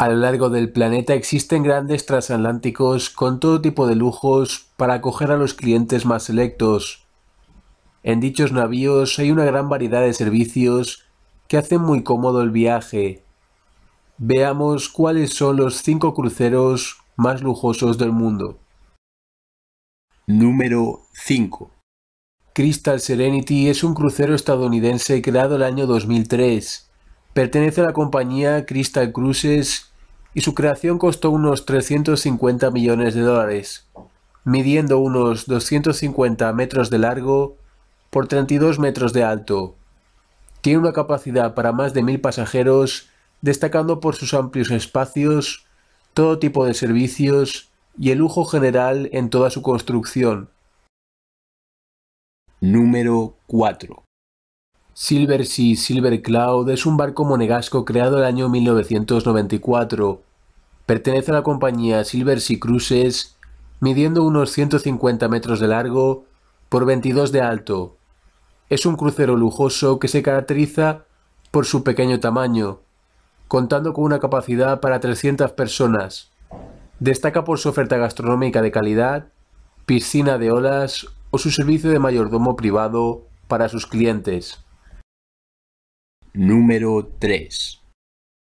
A lo largo del planeta existen grandes transatlánticos con todo tipo de lujos para acoger a los clientes más selectos. En dichos navíos hay una gran variedad de servicios que hacen muy cómodo el viaje. Veamos cuáles son los cinco cruceros más lujosos del mundo. Número 5. Crystal Serenity es un crucero estadounidense creado el año 2003. Pertenece a la compañía Crystal Cruises y su creación costó unos 350 millones de dólares, midiendo unos 250 metros de largo por 32 metros de alto. Tiene una capacidad para más de mil pasajeros, destacando por sus amplios espacios, todo tipo de servicios y el lujo general en toda su construcción. Número 4. Silver Sea Silver Cloud es un barco monegasco creado el año 1994 Pertenece a la compañía Silver Sea Cruises, midiendo unos 150 metros de largo por 22 de alto. Es un crucero lujoso que se caracteriza por su pequeño tamaño, contando con una capacidad para 300 personas. Destaca por su oferta gastronómica de calidad, piscina de olas o su servicio de mayordomo privado para sus clientes. Número 3.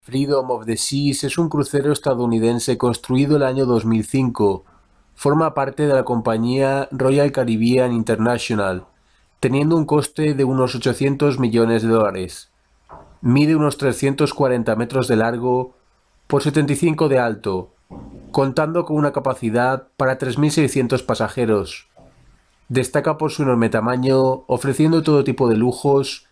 Freedom of the Seas es un crucero estadounidense construido el año 2005. Forma parte de la compañía Royal Caribbean International, teniendo un coste de unos 800 millones de dólares. Mide unos 340 metros de largo por 75 de alto, contando con una capacidad para 3.600 pasajeros. Destaca por su enorme tamaño, ofreciendo todo tipo de lujos,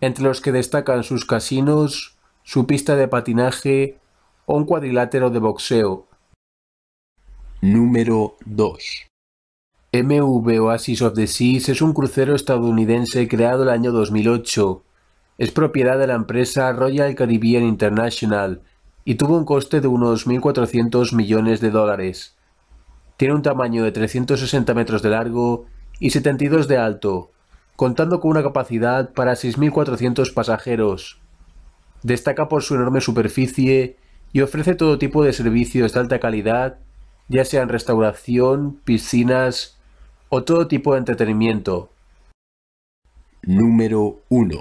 entre los que destacan sus casinos, su pista de patinaje o un cuadrilátero de boxeo. Número 2. MV Oasis of the Seas es un crucero estadounidense creado el año 2008. Es propiedad de la empresa Royal Caribbean International y tuvo un coste de unos 1.400 millones de dólares. Tiene un tamaño de 360 metros de largo y 72 de alto, contando con una capacidad para 6.400 pasajeros. Destaca por su enorme superficie y ofrece todo tipo de servicios de alta calidad, ya sean restauración, piscinas o todo tipo de entretenimiento. Número 1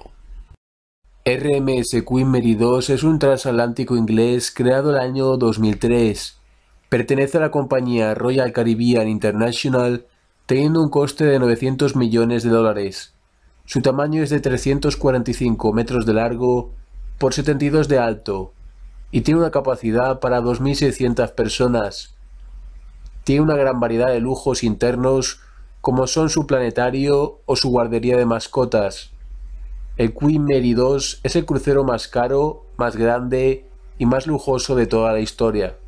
RMS Queen Mary 2 es un transatlántico inglés creado el año 2003. Pertenece a la compañía Royal Caribbean International, teniendo un coste de 900 millones de dólares. Su tamaño es de 345 metros de largo por 72 de alto y tiene una capacidad para 2.600 personas. Tiene una gran variedad de lujos internos como son su planetario o su guardería de mascotas. El Queen Mary 2 es el crucero más caro, más grande y más lujoso de toda la historia.